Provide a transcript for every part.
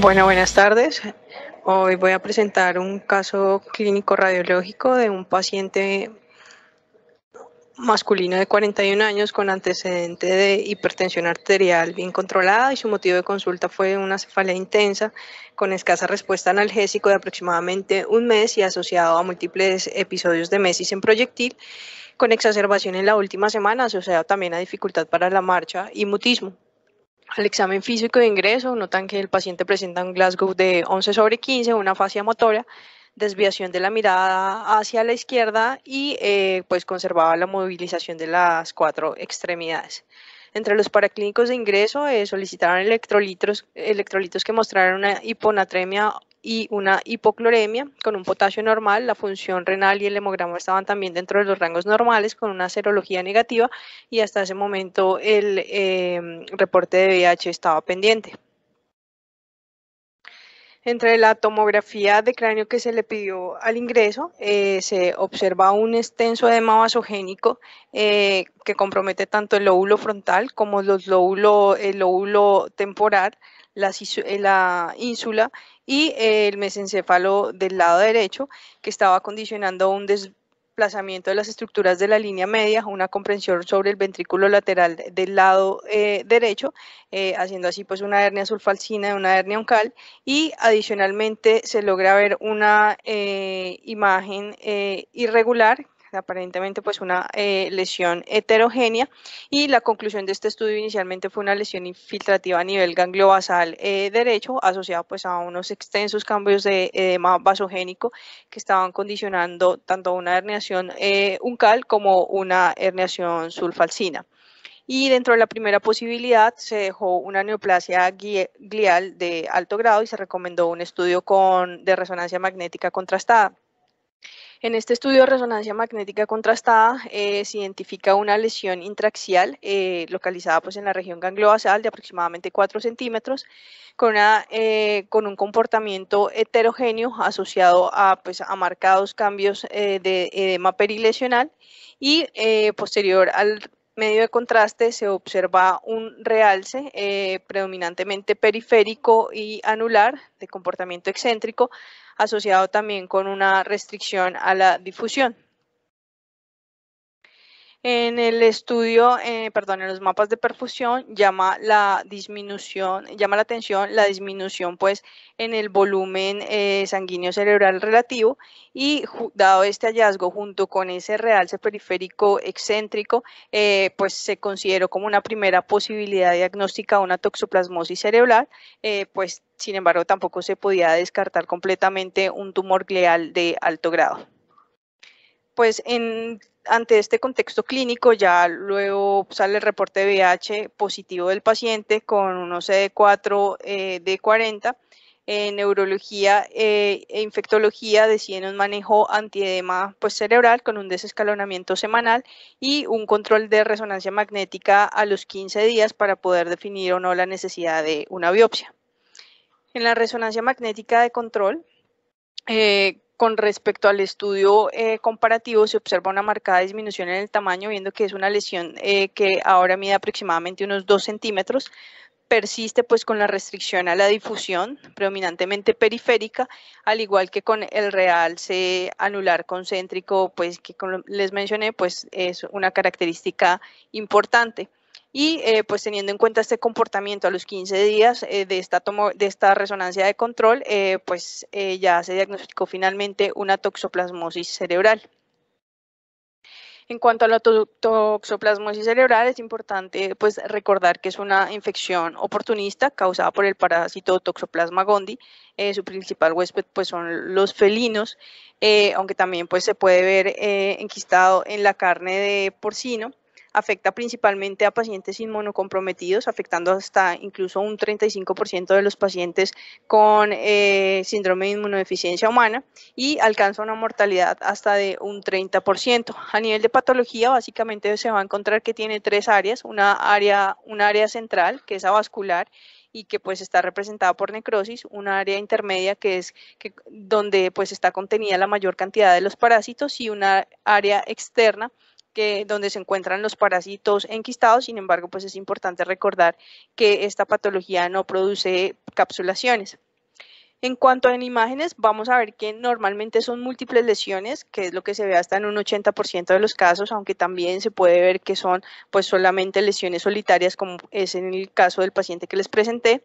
Bueno, buenas tardes. Hoy voy a presentar un caso clínico radiológico de un paciente masculino de 41 años con antecedente de hipertensión arterial bien controlada y su motivo de consulta fue una cefalea intensa con escasa respuesta analgésico de aproximadamente un mes y asociado a múltiples episodios de mesis en proyectil con exacerbación en la última semana asociado también a dificultad para la marcha y mutismo al examen físico de ingreso, notan que el paciente presenta un Glasgow de 11 sobre 15, una fascia motora, desviación de la mirada hacia la izquierda y eh, pues conservaba la movilización de las cuatro extremidades. Entre los paraclínicos de ingreso eh, solicitaron electrolitos, electrolitos que mostraron una hiponatremia y una hipocloremia con un potasio normal, la función renal y el hemograma estaban también dentro de los rangos normales con una serología negativa y hasta ese momento el eh, reporte de VIH estaba pendiente. Entre la tomografía de cráneo que se le pidió al ingreso, eh, se observa un extenso edema vasogénico eh, que compromete tanto el lóbulo frontal como los lóbulo, el lóbulo temporal eh, la, ínsula y el mesencéfalo del lado derecho, que estaba condicionando un desplazamiento de las estructuras de la línea media, una comprensión sobre el ventrículo lateral del lado eh, derecho, eh, haciendo así pues una hernia sulfalcina, una hernia oncal, y adicionalmente se logra ver una imagen irregular aparentemente pues una eh, lesión heterogénea y la conclusión de este estudio inicialmente fue una lesión infiltrativa a nivel gangliobasal eh, derecho asociada pues a unos extensos cambios de edema vasogénico que estaban condicionando tanto una herniación eh, uncal como una herniación sulfalcina y dentro de la primera posibilidad se dejó una neoplasia glial de alto grado y se recomendó un estudio con, de resonancia magnética contrastada. En este estudio de resonancia magnética contrastada eh, se identifica una lesión intraxial eh, localizada pues, en la región ganglobasal de aproximadamente 4 centímetros con, eh, con un comportamiento heterogéneo asociado a, pues, a marcados cambios de edema perilesional y posterior al medio de contraste se observa un realce predominantemente periférico y anular de comportamiento excéntrico asociado también con una restricción a la difusión en el estudio, eh, perdón, en los mapas de perfusión llama la disminución, llama la atención la disminución pues en el volumen eh, sanguíneo cerebral relativo y dado este hallazgo junto con ese realce periférico excéntrico, eh, pues se consideró como una primera posibilidad diagnóstica de una toxoplasmosis cerebral, pues sin embargo tampoco se podía descartar completamente un tumor glial de alto grado pues en ante este contexto clínico, ya luego sale el reporte de VIH positivo del paciente con un CD4 eh, de 40. En neurología eh, e infectología deciden un manejo antiedema pues, cerebral con un desescalonamiento semanal y un control de resonancia magnética a los 15 días para poder definir o no la necesidad de una biopsia. En la resonancia magnética de control, eh, con respecto al estudio eh, comparativo se observa una marcada disminución en el tamaño, viendo que es una lesión eh, que ahora mide aproximadamente unos 2 centímetros. Persiste pues con la restricción a la difusión, predominantemente periférica, al igual que con el realce anular concéntrico, pues que les mencioné, pues es una característica importante y eh, pues teniendo en cuenta este comportamiento a los 15 días eh, de, esta resonancia de control, eh, pues ya se diagnosticó finalmente una toxoplasmosis cerebral. En cuanto a la toxoplasmosis cerebral, es importante pues, recordar que es una infección oportunista causada por el parásito Toxoplasma gondii. su principal huésped pues, son los felinos, aunque también pues, se puede ver enquistado en la carne de porcino afecta principalmente a pacientes inmunocomprometidos, afectando hasta incluso un 35% de los pacientes con eh, síndrome de inmunodeficiencia humana y alcanza una mortalidad hasta de un 30%. A nivel de patología, básicamente se va a encontrar que tiene tres áreas, una área, área central, que es avascular, y que pues está representada por necrosis, una área intermedia que es donde pues está contenida la mayor cantidad de los parásitos y una área externa donde se encuentran los parásitos enquistados. Sin embargo, pues es importante recordar que esta patología no produce capsulaciones. En cuanto a imágenes, vamos a ver que normalmente son múltiples lesiones, que es lo que se ve hasta en un 80% de los casos, aunque también se puede ver que son pues solamente lesiones solitarias, como es en el caso del paciente que les presenté.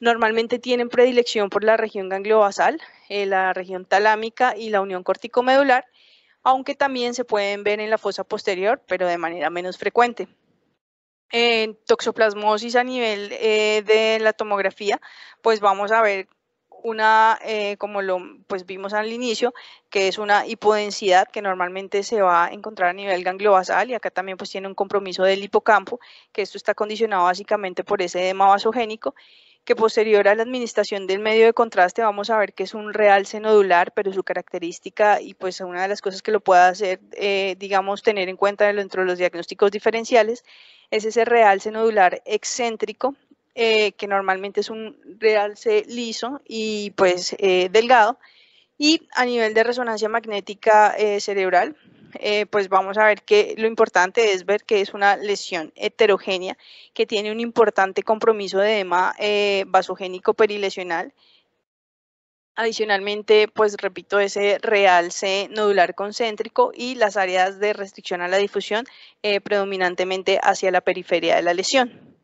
Normalmente tienen predilección por la región gangliobasal, eh, la región talámica y la unión corticomedular, aunque también se pueden ver en la fosa posterior, pero de manera menos frecuente. En toxoplasmosis a nivel eh, de la tomografía, pues vamos a ver una, eh, como lo pues vimos al inicio, que es una hipodensidad que normalmente se va a encontrar a nivel gangliobasal y acá también pues tiene un compromiso del hipocampo, que esto está condicionado básicamente por ese edema vasogénico que posterior a la administración del medio de contraste vamos a ver que es un realce nodular, pero su característica y pues una de las cosas que lo puede hacer, eh, digamos, tener en cuenta dentro de los diagnósticos diferenciales es ese realce nodular excéntrico, eh, que normalmente es un realce liso y pues eh, delgado, y a nivel de resonancia magnética eh, cerebral, eh, pues vamos a ver que lo importante es ver que es una lesión heterogénea que tiene un importante compromiso de edema vasogénico eh, perilesional. Adicionalmente, pues repito, ese realce nodular concéntrico y las áreas de restricción a la difusión predominantemente hacia la periferia de la lesión.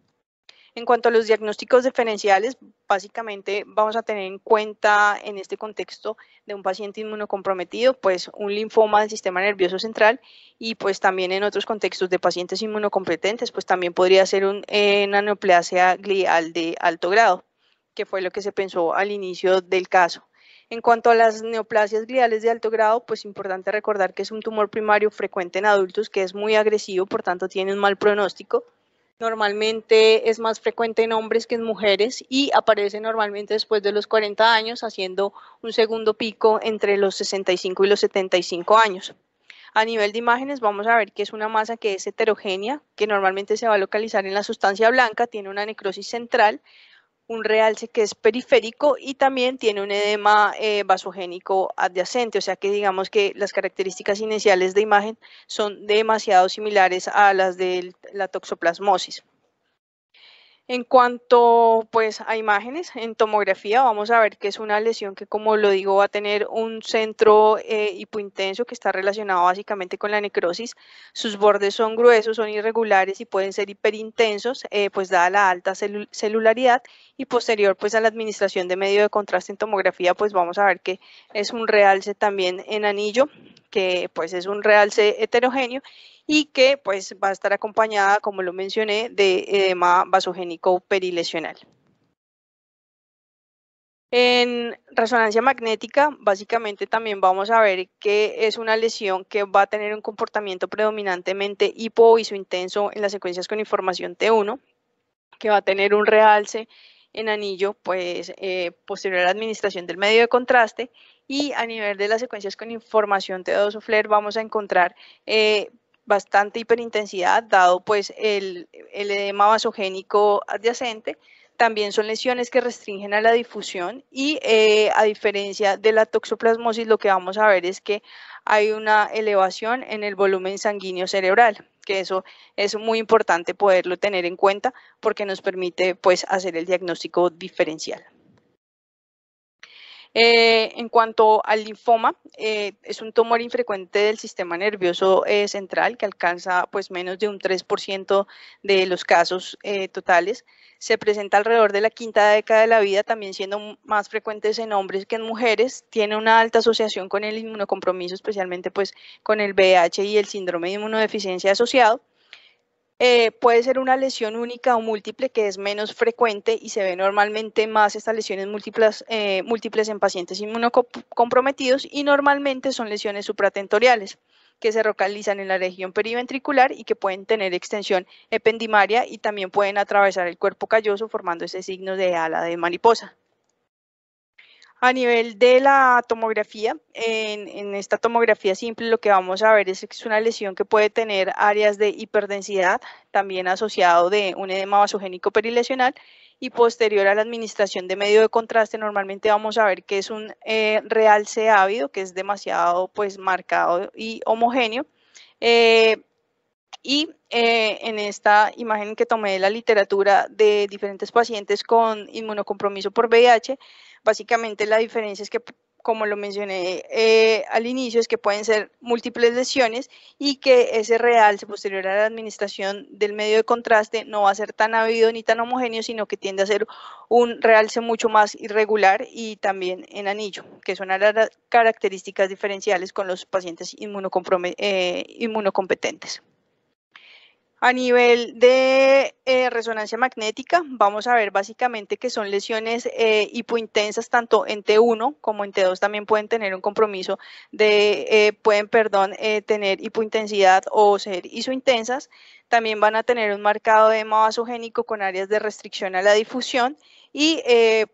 En cuanto a los diagnósticos diferenciales, básicamente vamos a tener en cuenta en este contexto de un paciente inmunocomprometido, pues un linfoma del sistema nervioso central y pues también en otros contextos de pacientes inmunocompetentes, pues también podría ser eh, una neoplasia glial de alto grado, que fue lo que se pensó al inicio del caso. En cuanto a las neoplasias gliales de alto grado, pues importante recordar que es un tumor primario frecuente en adultos que es muy agresivo, por tanto tiene un mal pronóstico. Normalmente es más frecuente en hombres que en mujeres y aparece normalmente después de los 40 años, haciendo un segundo pico entre los 65 y los 75 años. A nivel de imágenes vamos a ver que es una masa que es heterogénea, que normalmente se va a localizar en la sustancia blanca, tiene una necrosis central, un realce que es periférico y también tiene un edema vasogénico eh, adyacente, o sea que digamos que las características iniciales de imagen son demasiado similares a las de la toxoplasmosis. En cuanto pues a imágenes, en tomografía vamos a ver que es una lesión que como lo digo va a tener un centro eh, hipointenso que está relacionado básicamente con la necrosis. Sus bordes son gruesos, son irregulares y pueden ser hiperintensos eh, pues dada la alta celularidad y posterior pues a la administración de medio de contraste en tomografía pues vamos a ver que es un realce también en anillo que pues es un realce heterogéneo y que pues va a estar acompañada, como lo mencioné, de edema vasogénico perilesional. En resonancia magnética, básicamente también vamos a ver que es una lesión que va a tener un comportamiento predominantemente hipo intenso en las secuencias con información T1, que va a tener un realce en anillo, pues eh, posterior a la administración del medio de contraste. Y a nivel de las secuencias con información T2 o FLER, vamos a encontrar eh, bastante hiperintensidad, dado pues el, edema vasogénico adyacente. También son lesiones que restringen a la difusión y eh, a diferencia de la toxoplasmosis, lo que vamos a ver es que hay una elevación en el volumen sanguíneo cerebral, que eso es muy importante poderlo tener en cuenta porque nos permite pues hacer el diagnóstico diferencial. Eh, en cuanto al linfoma, eh, es un tumor infrecuente del sistema nervioso eh, central que alcanza pues menos de un 3% de los casos totales. Se presenta alrededor de la quinta década de la vida, también siendo más frecuentes en hombres que en mujeres. Tiene una alta asociación con el inmunocompromiso, especialmente pues con el VIH y el síndrome de inmunodeficiencia asociado. Eh, puede ser una lesión única o múltiple que es menos frecuente y se ve normalmente más estas lesiones múltiples, eh, múltiples en pacientes inmunocomprometidos y normalmente son lesiones supratentoriales que se localizan en la región periventricular y que pueden tener extensión ependimaria y también pueden atravesar el cuerpo calloso formando ese signo de ala de mariposa. A nivel de la tomografía, en, esta tomografía simple lo que vamos a ver es que es una lesión que puede tener áreas de hiperdensidad, también asociado de un edema vasogénico perilesional y posterior a la administración de medio de contraste normalmente vamos a ver que es un eh, realce ávido que es demasiado pues marcado y homogéneo. Eh, y eh, en esta imagen que tomé de la literatura de diferentes pacientes con inmunocompromiso por VIH, Básicamente la diferencia es que, como lo mencioné eh, al inicio, es que pueden ser múltiples lesiones y que ese realce posterior a la administración del medio de contraste no va a ser tan ávido ni tan homogéneo, sino que tiende a ser un realce mucho más irregular y también en anillo, que son las características diferenciales con los pacientes eh, inmunocompetentes. A nivel de eh, resonancia magnética, vamos a ver básicamente que son lesiones eh, hipointensas tanto en T1 como en T2 también pueden tener un compromiso de, eh, pueden, perdón, tener hipointensidad o ser isointensas. También van a tener un marcado edema vasogénico con áreas de restricción a la difusión y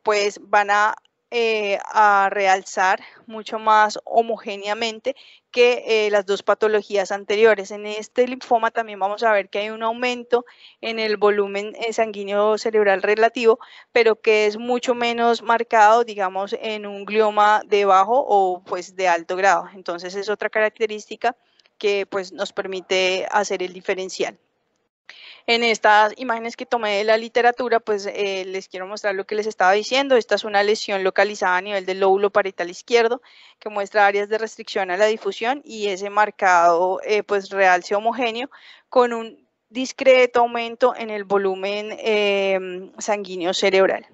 pues van a eh, a realzar mucho más homogéneamente que eh, las dos patologías anteriores. En este linfoma también vamos a ver que hay un aumento en el volumen eh, sanguíneo cerebral relativo, pero que es mucho menos marcado, digamos, en un glioma de bajo o pues de alto grado. Entonces es otra característica que pues nos permite hacer el diferencial. En estas imágenes que tomé de la literatura, pues eh, les quiero mostrar lo que les estaba diciendo. Esta es una lesión localizada a nivel del lóbulo parietal izquierdo que muestra áreas de restricción a la difusión y ese marcado eh, pues realce homogéneo con un discreto aumento en el volumen eh, sanguíneo cerebral.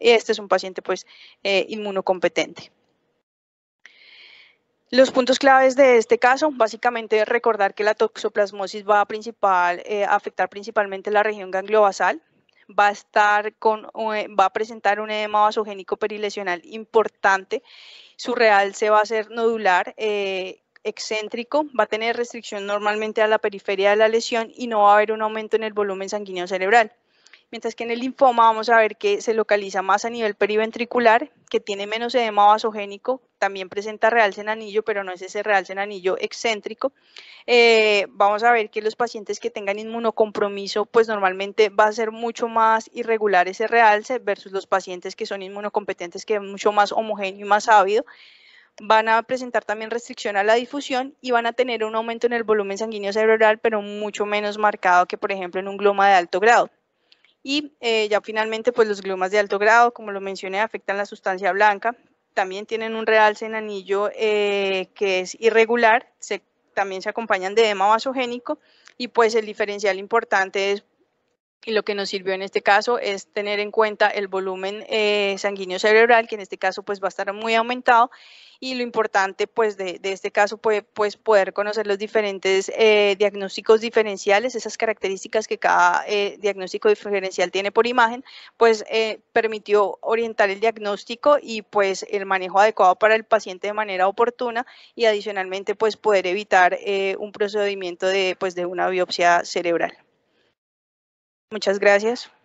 Este es un paciente pues inmunocompetente. Los puntos claves de este caso, básicamente recordar que la toxoplasmosis va a eh, afectar principalmente la región gangliobasal, va a estar con, eh, va a presentar un edema vasogénico perilesional importante, su real se va a hacer nodular, eh, excéntrico, va a tener restricción normalmente a la periferia de la lesión y no va a haber un aumento en el volumen sanguíneo cerebral mientras que en el linfoma vamos a ver que se localiza más a nivel periventricular, que tiene menos edema vasogénico, también presenta realce en anillo, pero no es ese realce en anillo excéntrico. Eh, vamos a ver que los pacientes que tengan inmunocompromiso, pues normalmente va a ser mucho más irregular ese realce versus los pacientes que son inmunocompetentes, que es mucho más homogéneo y más ávido van a presentar también restricción a la difusión y van a tener un aumento en el volumen sanguíneo cerebral, pero mucho menos marcado que, por ejemplo, en un gloma de alto grado. Y eh, ya finalmente, pues los glomas de alto grado, como lo mencioné, afectan la sustancia blanca. También tienen un realce en anillo eh, que es irregular, también se acompañan de edema vasogénico y pues el diferencial importante es, y lo que nos sirvió en este caso es tener en cuenta el volumen eh, sanguíneo cerebral, que en este caso pues va a estar muy aumentado y lo importante pues de, este caso puede, pues poder conocer los diferentes eh, diagnósticos diferenciales, esas características que cada eh, diagnóstico diferencial tiene por imagen, pues eh, permitió orientar el diagnóstico y pues el manejo adecuado para el paciente de manera oportuna y adicionalmente pues poder evitar un procedimiento de pues de una biopsia cerebral. Muchas gracias.